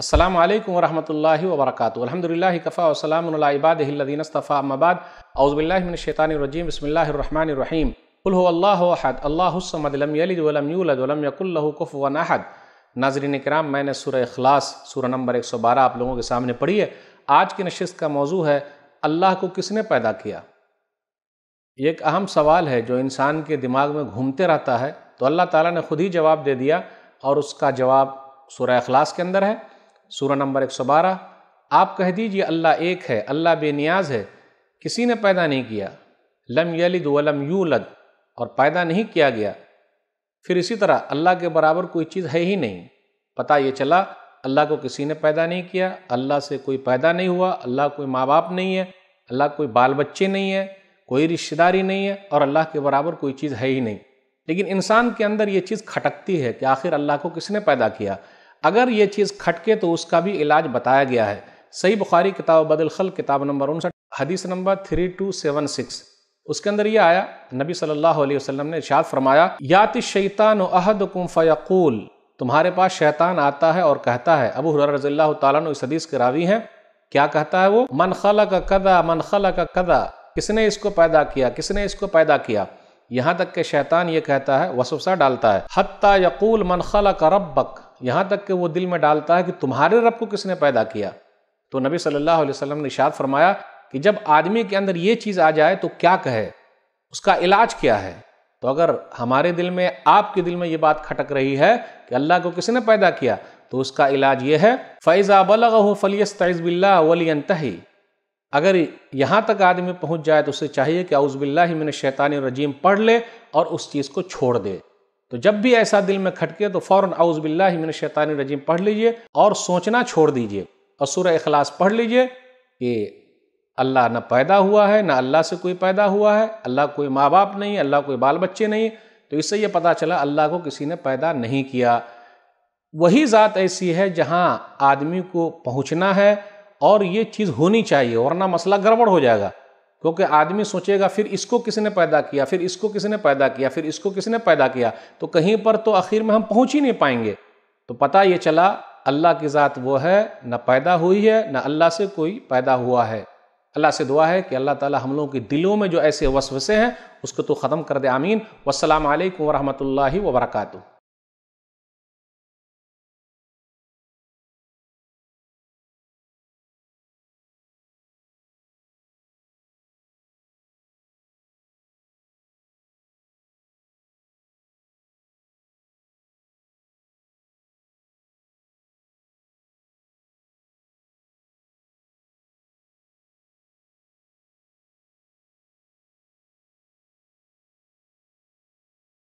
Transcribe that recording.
असलम वरहमल वबरक अलहमदिल्ला कफ़ा वसलामबादीनस्तफ़ा मबाद अउज़बिल्लाशैतानरजीम बसमीम अल्लाहद अल्लासमदलमयलमयकुल्लकुफ़वन अहद नाजरीन कराम मैंने सुर अखलास सूर नंबर 112 आप लोगों के सामने पढ़ी है आज की नशस्त का मौजू है अल्लाह को किसने पैदा किया ये एक अहम सवाल है जो इंसान के दिमाग में घूमते रहता है तो अल्लाह ताला ने खुद ही जवाब दे दिया और उसका जवाब सूर्य अखलास के अंदर है सूरह नंबर 112 आप कह दीजिए अल्लाह एक है अल्लाह बेनियाज है किसी ने पैदा नहीं किया लम यलिद वलम यूलद और पैदा नहीं किया गया फिर इसी तरह अल्लाह के बराबर कोई चीज़ है ही नहीं पता ये चला अल्लाह को किसी ने पैदा नहीं किया अल्लाह से कोई पैदा नहीं हुआ अल्लाह कोई माँ बाप नहीं है अल्लाह कोई बाल बच्चे नहीं है कोई रिश्तेदारी नहीं है और अल्लाह के बराबर कोई चीज़ है ही नहीं लेकिन इंसान के अंदर ये चीज़ खटकती है कि आखिर अल्लाह को किसने पैदा किया अगर ये चीज़ खटके तो उसका भी इलाज बताया गया है सही बुखारी किताब बदलखल किताब नंबर उनसठ हदीस number three two seven six उसके अंदर ये आया नबी सल्लल्लाहु अलैहि वसल्लम ने इशाद फरमाया याति शैतान अहद फ़यकूल तुम्हारे पास शैतान आता है और कहता है अबू हुर रजील्ला तन इस हदीस के रावी हैं क्या कहता है वो मन खला का कदा मन खला का कदा किसने इसको पैदा किया किसने इसको पैदा किया यहाँ तक के शैतान ये कहता है वसुसा डालता है हत्ता यकूल मन खला का रब्बक यहाँ तक कि वो दिल में डालता है कि तुम्हारे रब को किसने पैदा किया तो नबी सल्लल्लाहु अलैहि वसल्लम ने इशाद फरमाया कि जब आदमी के अंदर ये चीज़ आ जाए तो क्या कहे उसका इलाज क्या है तो अगर हमारे दिल में आपके दिल में ये बात खटक रही है कि अल्लाह को किसने पैदा किया तो उसका इलाज ये है फ़ैज़ा बलग हो फलियस तयज़बिल्ला वली अगर यहाँ तक आदमी पहुँच जाए तो उसे चाहिए कि आउज़बिल्ला मिन शैतान रजीम पढ़ ले और उस चीज़ को छोड़ दे तो जब भी ऐसा दिल में खटके तो फ़ौर आउज़ बिल्ला शैतान रजीम पढ़ लीजिए और सोचना छोड़ दीजिए और सुर अखलास पढ़ लीजिए कि अल्लाह ना पैदा हुआ है ना अल्लाह से कोई पैदा हुआ है अल्लाह कोई माँ बाप नहीं अल्लाह कोई बाल बच्चे नहीं तो इससे ये पता चला अल्लाह को किसी ने पैदा नहीं किया वही ज़ात ऐसी है जहाँ आदमी को पहुँचना है और ये चीज़ होनी चाहिए वरना मसला गड़बड़ हो जाएगा क्योंकि आदमी सोचेगा फिर इसको किसने पैदा किया फिर इसको किसने पैदा किया फिर इसको किसने पैदा किया तो कहीं पर तो आखिर में हम पहुंच ही नहीं पाएंगे तो पता ये चला अल्लाह की ज़ात वो है ना पैदा हुई है ना अल्लाह से कोई पैदा हुआ है अल्लाह से दुआ है कि अल्लाह ताला हम लोगों के दिलों में जो ऐसे वसवसे हैं उसको तो ख़त्म कर दे आमीन वालकम वरहमल वर्का